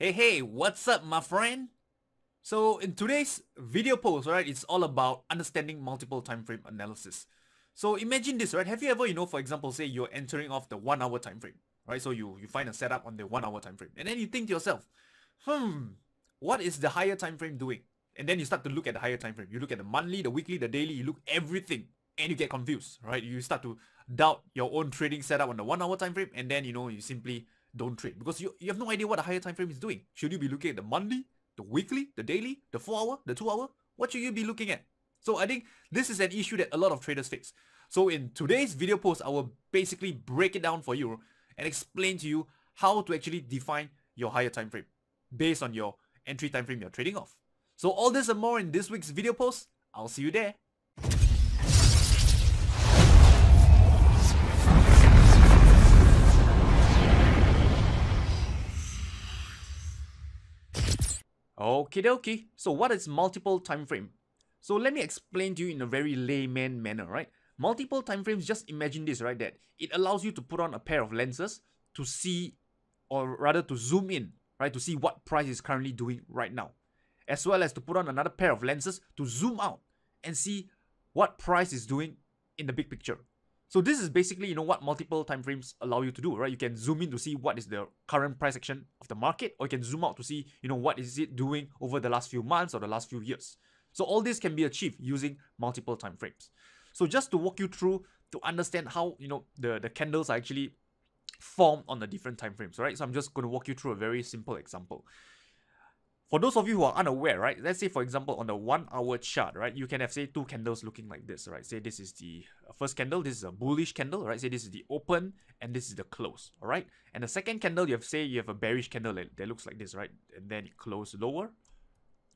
Hey, hey, what's up my friend? So in today's video post, right, it's all about understanding multiple time frame analysis. So imagine this, right? Have you ever, you know, for example, say you're entering off the one hour time frame, right? So you, you find a setup on the one hour time frame and then you think to yourself, hmm, what is the higher time frame doing? And then you start to look at the higher time frame. You look at the monthly, the weekly, the daily, you look everything and you get confused, right? You start to doubt your own trading setup on the one hour time frame and then, you know, you simply don't trade because you, you have no idea what the higher time frame is doing. Should you be looking at the monthly, the weekly, the daily, the four hour, the two hour? What should you be looking at? So I think this is an issue that a lot of traders face. So in today's video post, I will basically break it down for you and explain to you how to actually define your higher time frame based on your entry time frame you're trading off. So all this and more in this week's video post. I'll see you there. Okie dokie, so what is multiple time frame? So let me explain to you in a very layman manner, right? Multiple time frames, just imagine this, right? That it allows you to put on a pair of lenses to see, or rather to zoom in, right? To see what price is currently doing right now. As well as to put on another pair of lenses to zoom out and see what price is doing in the big picture. So this is basically, you know, what multiple time frames allow you to do, right? You can zoom in to see what is the current price action of the market, or you can zoom out to see, you know, what is it doing over the last few months or the last few years. So all this can be achieved using multiple time frames. So just to walk you through to understand how, you know, the, the candles are actually formed on the different time frames, right? So I'm just going to walk you through a very simple example for those of you who are unaware, right, let's say, for example, on the one hour chart, right, you can have, say, two candles looking like this, right? Say this is the first candle, this is a bullish candle, right? Say this is the open and this is the close, all right? And the second candle, you have, say, you have a bearish candle that, looks like this, right? And then it close lower,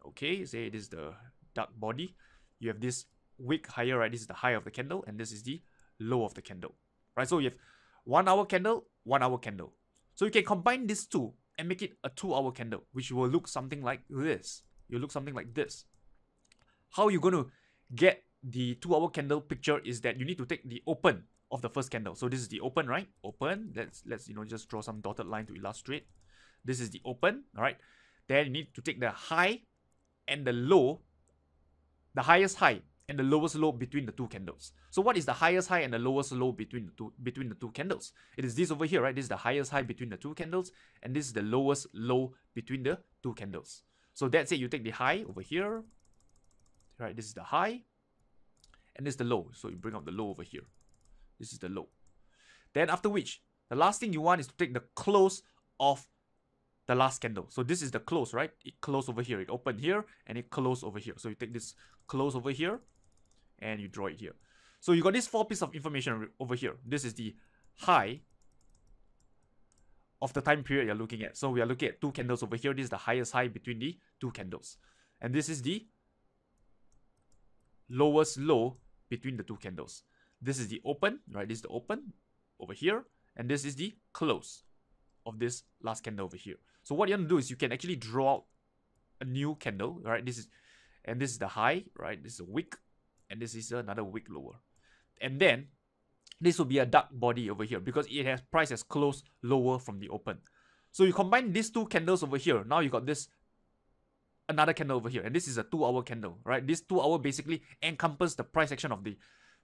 okay? Say this is the dark body. You have this wick higher, right? This is the high of the candle and this is the low of the candle, right? So you have one hour candle, one hour candle. So you can combine these two and make it a two hour candle, which will look something like this. You look something like this. How you're going to get the two hour candle picture is that you need to take the open of the first candle. So this is the open, right? Open. Let's let's you know just draw some dotted line to illustrate. This is the open, all right? Then you need to take the high and the low, the highest high and the lowest low between the two candles. So what is the highest high and the lowest low between the two between the two candles? It is this over here, right? This is the highest high between the two candles, and this is the lowest low between the two candles. So that's it. You take the high over here, right? This is the high, and this is the low. So you bring up the low over here. This is the low. Then after which, the last thing you want is to take the close of the last candle. So this is the close, right? It closed over here. It opened here and it closed over here. So you take this close over here and you draw it here. So you got these four pieces of information over here. This is the high of the time period you're looking at. So we are looking at two candles over here. This is the highest high between the two candles. And this is the lowest low between the two candles. This is the open, right? This is the open over here. And this is the close of this last candle over here. So what you want to do is you can actually draw a new candle, right? This is, and this is the high, right? This is a wick and this is another week lower. And then this will be a dark body over here because it has price has closed lower from the open. So you combine these two candles over here. Now you got this another candle over here. And this is a two hour candle, right? This two hour basically encompasses the price action of the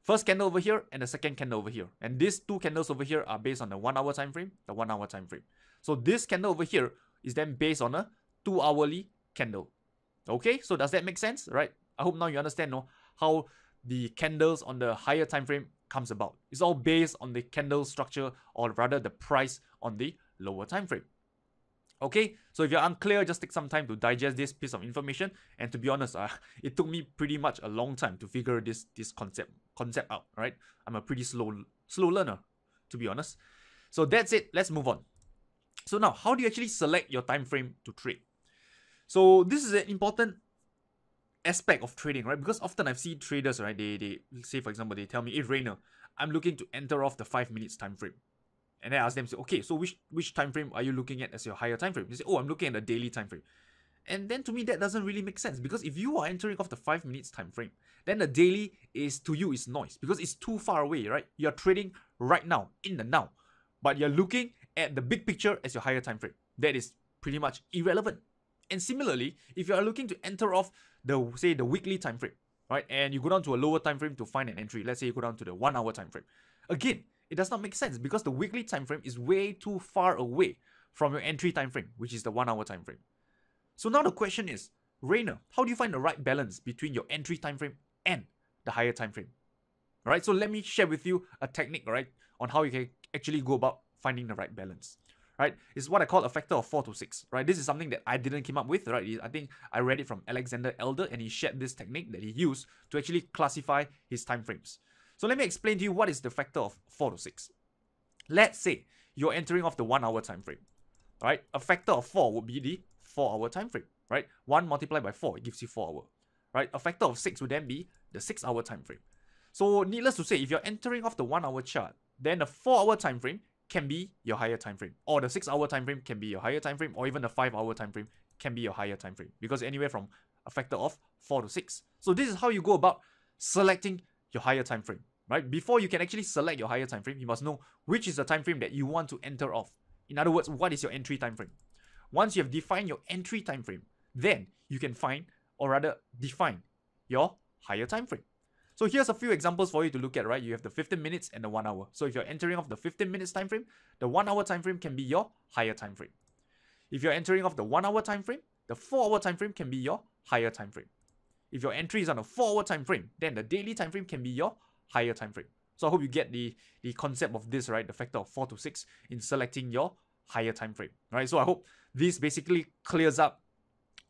first candle over here and the second candle over here. And these two candles over here are based on the one hour time frame, the one hour time frame. So this candle over here is then based on a two hourly candle. Okay, so does that make sense, right? I hope now you understand no, how the candles on the higher time frame comes about. It's all based on the candle structure or rather the price on the lower time frame. Okay, so if you're unclear, just take some time to digest this piece of information. And to be honest, uh, it took me pretty much a long time to figure this this concept concept out. Right, I'm a pretty slow slow learner, to be honest. So that's it. Let's move on. So now, how do you actually select your time frame to trade? So this is an important aspect of trading, right? Because often I've seen traders, right? They they say, for example, they tell me, "Hey, Rainer, I'm looking to enter off the five minutes time frame," and then I ask them, "Say, okay, so which which time frame are you looking at as your higher time frame?" They say, "Oh, I'm looking at the daily time frame," and then to me that doesn't really make sense because if you are entering off the five minutes time frame, then the daily is to you is noise because it's too far away, right? You're trading right now in the now, but you're looking at the big picture as your higher time frame. That is pretty much irrelevant. And similarly, if you are looking to enter off the say the weekly time frame, right? And you go down to a lower time frame to find an entry. Let's say you go down to the one hour time frame. Again, it does not make sense because the weekly time frame is way too far away from your entry time frame, which is the one hour time frame. So now the question is, Rainer, how do you find the right balance between your entry time frame and the higher time frame? All right, so let me share with you a technique, all right, on how you can actually go about finding the right balance right? it's what I call a factor of four to six, right? This is something that I didn't come up with, right? I think I read it from Alexander Elder and he shared this technique that he used to actually classify his time frames. So let me explain to you what is the factor of four to six. Let's say you're entering off the one hour time frame, right? A factor of four would be the four hour time frame, right? One multiplied by four, it gives you four hour, right? A factor of six would then be the six hour time frame. So needless to say, if you're entering off the one hour chart, then the four hour time frame can be your higher time frame or the six hour time frame can be your higher time frame or even the five hour time frame can be your higher time frame because anywhere from a factor of four to six so this is how you go about selecting your higher time frame right before you can actually select your higher time frame you must know which is the time frame that you want to enter off in other words what is your entry time frame once you have defined your entry time frame then you can find or rather define your higher time frame so here's a few examples for you to look at, right? You have the 15 minutes and the 1 hour. So if you're entering off the 15 minutes time frame, the 1 hour time frame can be your higher time frame. If you're entering off the 1 hour time frame, the 4 hour time frame can be your higher time frame. If your entry is on a 4 hour time frame, then the daily time frame can be your higher time frame. So I hope you get the, the concept of this, right? The factor of 4 to 6 in selecting your higher time frame, right? So I hope this basically clears up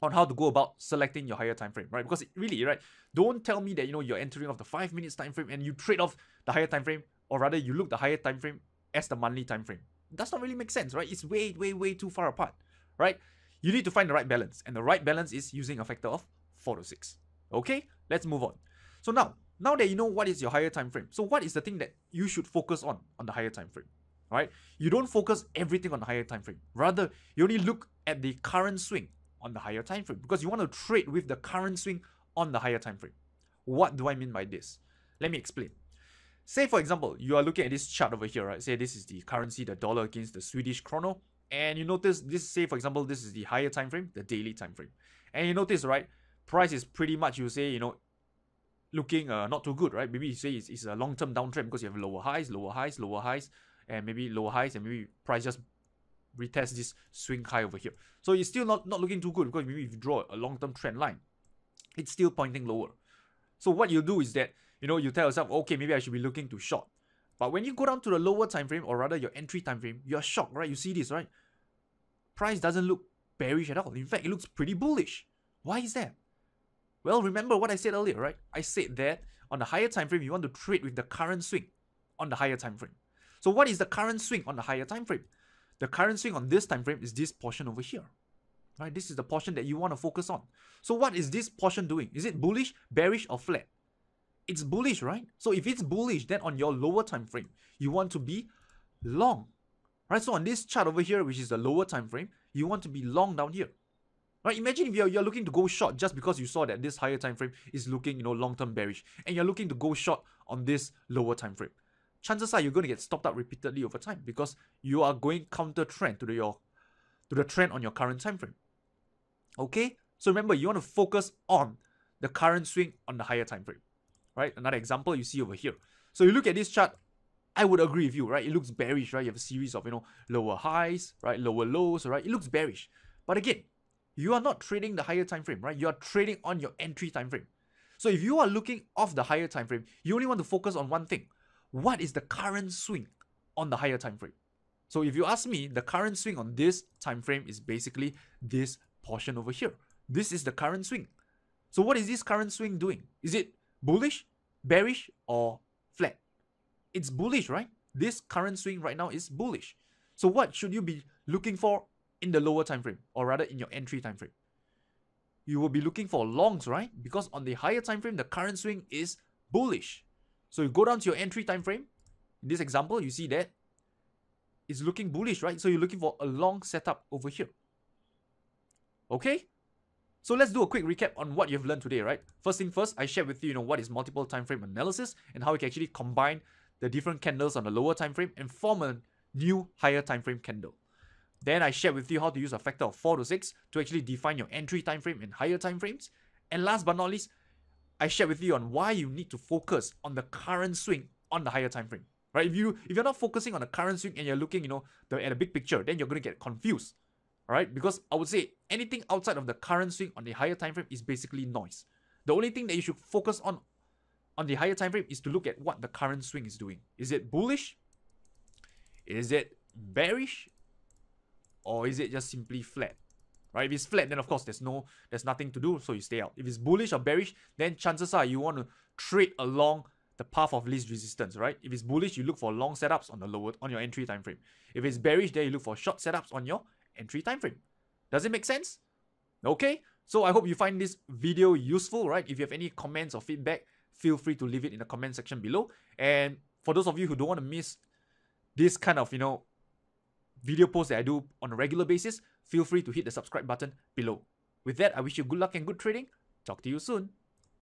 on how to go about selecting your higher time frame, right? Because really, right, don't tell me that you know you're entering off the five minutes time frame and you trade off the higher time frame, or rather you look the higher time frame as the monthly time frame. That's not really make sense, right? It's way, way, way too far apart, right? You need to find the right balance, and the right balance is using a factor of four to six. Okay, let's move on. So now, now that you know what is your higher time frame, so what is the thing that you should focus on on the higher time frame? right? You don't focus everything on the higher time frame. Rather, you only look at the current swing on the higher time frame because you want to trade with the current swing on the higher time frame. What do I mean by this? Let me explain. Say for example, you are looking at this chart over here, right? Say this is the currency, the dollar against the Swedish krona, and you notice this. Say for example, this is the higher time frame, the daily time frame, and you notice right, price is pretty much you say you know looking uh, not too good, right? Maybe you say it's, it's a long-term downtrend because you have lower highs, lower highs, lower highs, and maybe lower highs, and maybe price just retest this swing high over here. So it's still not, not looking too good because maybe if you draw a long-term trend line, it's still pointing lower. So what you do is that, you know, you tell yourself, okay, maybe I should be looking to short. But when you go down to the lower time frame, or rather your entry time frame, you're shocked, right? You see this, right? Price doesn't look bearish at all. In fact, it looks pretty bullish. Why is that? Well, remember what I said earlier, right? I said that on the higher time frame, you want to trade with the current swing on the higher time frame. So what is the current swing on the higher time frame? the current swing on this time frame is this portion over here. Right? This is the portion that you want to focus on. So what is this portion doing? Is it bullish, bearish, or flat? It's bullish, right? So if it's bullish, then on your lower time frame, you want to be long. Right? So on this chart over here, which is the lower time frame, you want to be long down here. Right? Imagine if you're, you're looking to go short just because you saw that this higher time frame is looking, you know, long-term bearish. And you're looking to go short on this lower time frame chances are you're going to get stopped out repeatedly over time because you are going counter trend to the, your to the trend on your current time frame. Okay, so remember you want to focus on the current swing on the higher time frame, right? Another example you see over here. So you look at this chart. I would agree with you, right? It looks bearish, right? You have a series of you know lower highs, right? Lower lows, right? It looks bearish, but again, you are not trading the higher time frame, right? You are trading on your entry time frame. So if you are looking off the higher time frame, you only want to focus on one thing, what is the current swing on the higher time frame? So if you ask me, the current swing on this time frame is basically this portion over here. This is the current swing. So what is this current swing doing? Is it bullish, bearish, or flat? It's bullish, right? This current swing right now is bullish. So what should you be looking for in the lower time frame, or rather in your entry time frame? You will be looking for longs, right? Because on the higher time frame, the current swing is bullish. So you go down to your entry time frame. In this example, you see that it's looking bullish, right? So you're looking for a long setup over here. Okay? So let's do a quick recap on what you've learned today, right? First thing first, I shared with you, you know, what is multiple time frame analysis and how you can actually combine the different candles on the lower time frame and form a new higher time frame candle. Then I shared with you how to use a factor of 4 to 6 to actually define your entry time frame and higher time frames. And last but not least, I shared with you on why you need to focus on the current swing on the higher time frame. Right? If you if you're not focusing on the current swing and you're looking, you know, the, at the big picture, then you're gonna get confused. Alright? Because I would say anything outside of the current swing on the higher time frame is basically noise. The only thing that you should focus on on the higher time frame is to look at what the current swing is doing. Is it bullish? Is it bearish? Or is it just simply flat? Right? If it's flat, then of course there's no there's nothing to do, so you stay out. If it's bullish or bearish, then chances are you want to trade along the path of least resistance, right? If it's bullish, you look for long setups on the lower on your entry time frame. If it's bearish, there you look for short setups on your entry time frame. Does it make sense? Okay. So I hope you find this video useful, right? If you have any comments or feedback, feel free to leave it in the comment section below. And for those of you who don't want to miss this kind of, you know, video posts that I do on a regular basis, feel free to hit the subscribe button below. With that, I wish you good luck and good trading. Talk to you soon.